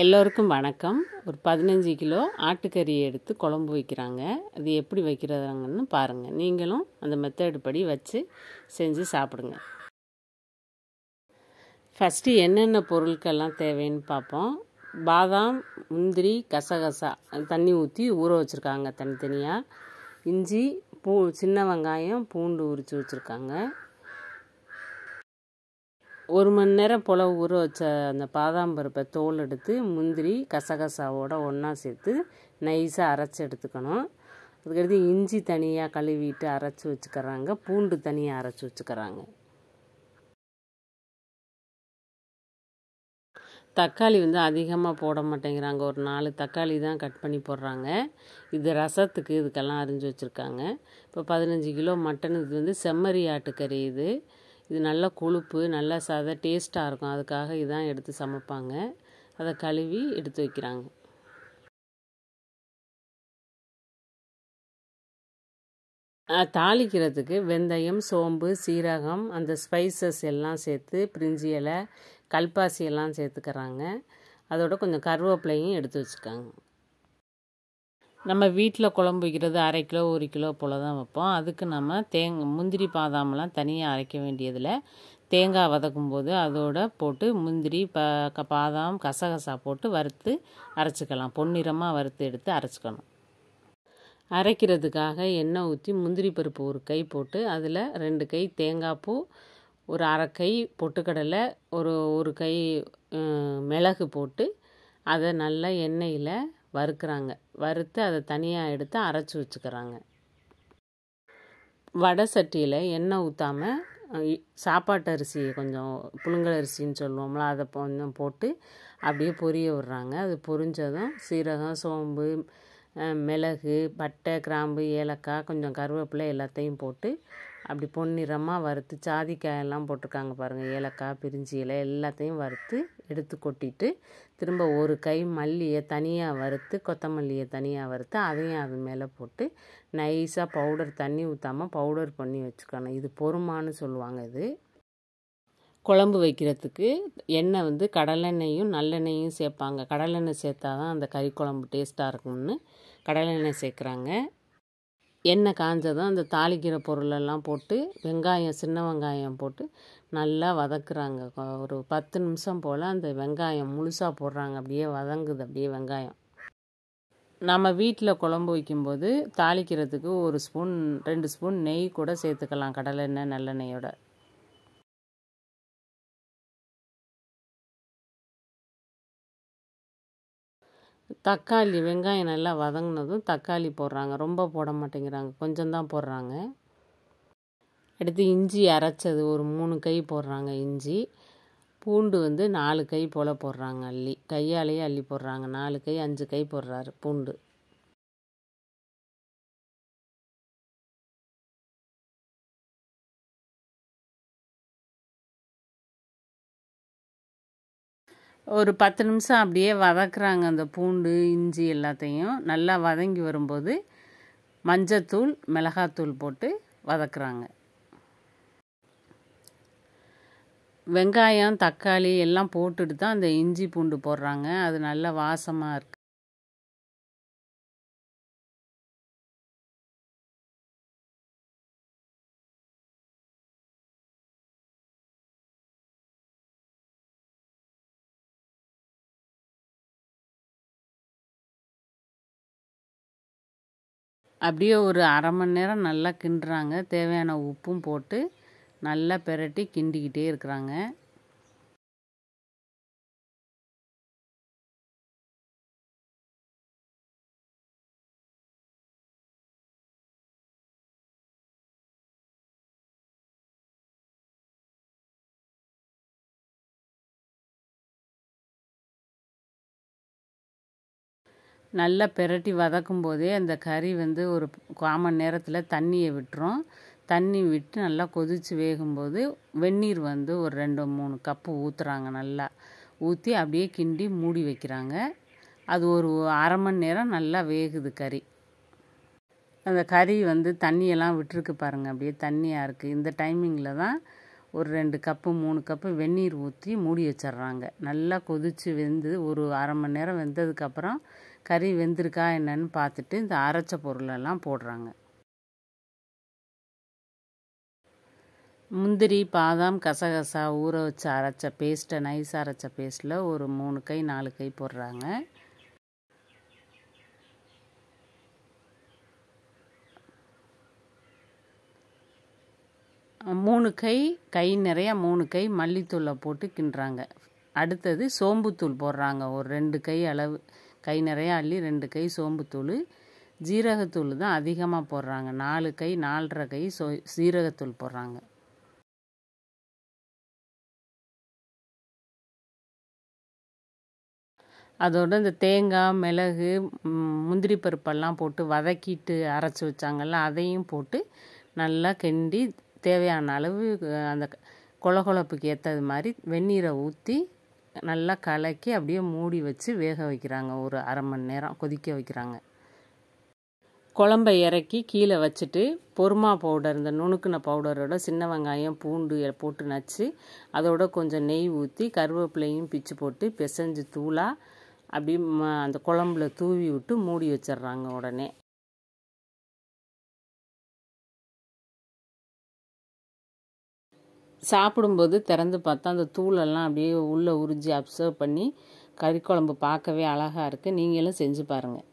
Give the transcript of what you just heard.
எல்லோருக்கும் வணக்கம் ஒரு பதினஞ்சு கிலோ ஆட்டுக்கறியை எடுத்து குழம்பு வைக்கிறாங்க அது எப்படி வைக்கிறாங்கன்னு பாருங்கள் நீங்களும் அந்த மெத்தடு படி வச்சு செஞ்சு சாப்பிடுங்க ஃபஸ்ட்டு என்னென்ன பொருட்கள்லாம் தேவைன்னு பார்ப்போம் பாதாம் முந்திரி கசகசா தண்ணி ஊற்றி ஊற வச்சுருக்காங்க தனித்தனியாக இஞ்சி பூ சின்ன வெங்காயம் பூண்டு உரித்து வச்சுருக்காங்க ஒரு மணி நேரம் போல் ஊற வச்ச அந்த பாதாம் பருப்பை தோல் எடுத்து முந்திரி கசகசாவோட ஒன்றா சேர்த்து நைஸாக அரைச்சி எடுத்துக்கணும் அதுக்கடுத்து இஞ்சி தனியாக கழுவிட்டு அரைச்சி வச்சுக்கிறாங்க பூண்டு தனியாக அரைச்சி வச்சுக்கிறாங்க தக்காளி வந்து அதிகமாக போட மாட்டேங்கிறாங்க ஒரு நாலு தக்காளி தான் கட் பண்ணி போடுறாங்க இது ரசத்துக்கு இதுக்கெல்லாம் அரிஞ்சு வச்சுருக்காங்க இப்போ பதினஞ்சு கிலோ மட்டன் இது வந்து செம்மறி ஆட்டுக்கறி இது இது நல்லா கொழுப்பு நல்லா சத டேஸ்ட்டாக இருக்கும் அதுக்காக இதான் எடுத்து சமைப்பாங்க அதை கழுவி எடுத்து வைக்கிறாங்க தாளிக்கிறதுக்கு வெந்தயம் சோம்பு சீரகம் அந்த ஸ்பைசஸ் எல்லாம் சேர்த்து பிரிஞ்சி இலை கல்பாசி எல்லாம் சேர்த்துக்கிறாங்க அதோட கொஞ்சம் கருவேப்பிலையும் எடுத்து வச்சுக்காங்க நம்ம வீட்டில் குழம்பு வைக்கிறது அரை கிலோ ஒரு கிலோ போல் தான் வைப்போம் அதுக்கு நம்ம தேங்க முந்திரி பாதாமெலாம் தனியாக அரைக்க வேண்டியதில் தேங்காய் வதக்கும் போது அதோட போட்டு முந்திரி ப க பாதாம் கசகசா போட்டு வறுத்து அரைச்சிக்கலாம் பொன்னிறமாக வறுத்து எடுத்து அரைச்சிக்கணும் அரைக்கிறதுக்காக எண்ணெய் ஊற்றி முந்திரி பருப்பு ஒரு கை போட்டு அதில் ரெண்டு கை தேங்காய் பூ ஒரு அரை கை பொட்டுக்கடலை ஒரு ஒரு கை மிளகு போட்டு அதை நல்லா எண்ணெயில் வறுக்கிறாங்க வறுத்து அதை தனியாக எடுத்து அரைச்சி வச்சுக்கிறாங்க வடை சட்டியில் எண்ணெய் ஊற்றாமல் சாப்பாட்டு அரிசி கொஞ்சம் புழுங்கல் அரிசின்னு சொல்லுவோம்ல அதை கொஞ்சம் போட்டு அப்படியே பொரிய விடுறாங்க அது பொரிஞ்சதும் சீரகம் சோம்பு மிளகு பட்டை கிராம்பு ஏலக்காய் கொஞ்சம் கருவேப்பிலை எல்லாத்தையும் போட்டு அப்படி பொன்னிறமாக வறுத்து சாதிக்காயெல்லாம் போட்டிருக்காங்க பாருங்கள் ஏலக்காய் பிரிஞ்சி இலை எல்லாத்தையும் வறுத்து எடுத்து கொட்டிட்டு திரும்ப ஒரு கை மல்லியை தனியாக வறுத்து கொத்தமல்லியை தனியாக வறுத்து அதையும் அது மேலே போட்டு நைஸாக பவுடர் தண்ணி ஊற்றாமல் பவுடர் பண்ணி வச்சுக்கணும் இது பொறுமான்னு சொல்லுவாங்க இது குழம்பு வைக்கிறதுக்கு எண்ணெய் வந்து கடலெண்ணெயும் நல்லெண்ணெயும் சேர்ப்பாங்க கடலெண்ணெய் சேர்த்தா தான் அந்த கறி குழம்பு டேஸ்ட்டாக இருக்கும்னு கடலெண்ணெய் சேர்க்குறாங்க எண்ணெய் காஞ்சதும் அந்த தாளிக்கிற பொருளெல்லாம் போட்டு வெங்காயம் சின்ன வெங்காயம் போட்டு நல்லா வதக்குறாங்க ஒரு பத்து நிமிஷம் போல் அந்த வெங்காயம் முழுசாக போடுறாங்க அப்படியே வதங்குது அப்படியே வெங்காயம் நம்ம வீட்டில் குழம்பு வைக்கும்போது தாளிக்கிறதுக்கு ஒரு ஸ்பூன் ரெண்டு ஸ்பூன் நெய் கூட சேர்த்துக்கலாம் கடலெண்ணெய் நல்லெண்ணெயோட தக்காளி வெங்காயம் நல்லா வதங்கினதும் தக்காளி போடுறாங்க ரொம்ப போட மாட்டேங்கிறாங்க கொஞ்சம்தான் போடுறாங்க அடுத்து இஞ்சி அரைச்சது ஒரு மூணு கை போடுறாங்க இஞ்சி பூண்டு வந்து நாலு கை போல் போடுறாங்க அள்ளி கையாலேயே அள்ளி போடுறாங்க நாலு கை அஞ்சு கை போடுறாரு பூண்டு ஒரு பத்து நிமிஷம் அப்படியே வதக்குறாங்க அந்த பூண்டு இஞ்சி எல்லாத்தையும் நல்லா வதங்கி வரும்போது மஞ்சத்தூள் மிளகாத்தூள் போட்டு வதக்குறாங்க வெங்காயம் தக்காளி எல்லாம் போட்டுட்டு தான் அந்த இஞ்சி பூண்டு போடுறாங்க அது நல்லா வாசமாக இருக்குது அப்படியே ஒரு அரை மணி நேரம் நல்லா கிண்டுறாங்க தேவையான உப்பும் போட்டு நல்லா பிரட்டி கிண்டிக்கிட்டே இருக்கிறாங்க நல்லா பிரட்டி வதக்கும் போதே அந்த கறி வந்து ஒரு காமன் நேரத்தில் தண்ணியை விட்டுரும் தண்ணி விட்டு நல்லா கொதித்து வேகும்போது வெந்நீர் வந்து ஒரு ரெண்டு மூணு கப்பு ஊற்றுறாங்க நல்லா ஊற்றி அப்படியே கிண்டி மூடி வைக்கிறாங்க அது ஒரு அரை மணி நேரம் நல்லா வேகுது கறி அந்த கறி வந்து தண்ணியெல்லாம் விட்டுருக்கு பாருங்கள் அப்படியே தண்ணியாக இருக்குது இந்த டைமிங்கில் தான் ஒரு ரெண்டு கப்பு மூணு கப்பு வெந்நீர் ஊற்றி மூடி வச்சிட்றாங்க நல்லா கொதித்து வெந்து ஒரு அரை மணி நேரம் வெந்ததுக்கப்புறம் கறி வெந்திருக்கா என்னன்னு பார்த்துட்டு இந்த அரைச்ச பொருளெல்லாம் போடுறாங்க முந்திரி பாதாம் கசகசா ஊற வச்சு அரைச்ச பேஸ்ட்டை நைஸ் அரைச்ச பேஸ்டில் ஒரு மூணு கை நாலு கை போடுறாங்க மூணு கை கை நிறையா மூணு கை மல்லித்தூளை போட்டு கிண்டுறாங்க அடுத்தது சோம்புத்தூள் போடுறாங்க ஒரு ரெண்டு கை அளவு கை நிறையா அள்ளி ரெண்டு கை சோம்புத்தூள் ஜீரகத்தூள் தான் அதிகமாக போடுறாங்க நாலு கை நாலரை கை சோ சீரகத்தூள் போடுறாங்க அதோட இந்த தேங்காய் மிளகு முந்திரி பருப்பெல்லாம் போட்டு வதக்கிட்டு அரைச்சி வச்சாங்கல்ல அதையும் போட்டு நல்லா கெண்டி தேவையான அளவு அந்த கொலகொலப்புக்கு ஏற்றது மாதிரி வெந்நீரை ஊற்றி நல்லா கலக்கி அப்படியே மூடி வச்சு வேக வைக்கிறாங்க ஒரு அரை மணி நேரம் கொதிக்க வைக்கிறாங்க குழம்பை இறக்கி கீழே வச்சுட்டு பொறுமா பவுடர் இந்த நுணுக்குன பவுடரோட சின்ன வெங்காயம் பூண்டு போட்டு நச்சு அதோட கொஞ்சம் நெய் ஊற்றி கருவேப்பிலையும் பிச்சு போட்டு பிசைஞ்சு தூளாக அப்படி அந்த குழம்புல தூவி விட்டு மூடி வச்சிட்றாங்க உடனே சாப்பிடும்போது திறந்து பார்த்தா அந்த தூளெல்லாம் அப்படியே உள்ளே உறிஞ்சி அப்சர்வ் பண்ணி கறிக்குழம்பு பார்க்கவே அழகாக இருக்குது நீங்களும் செஞ்சு பாருங்கள்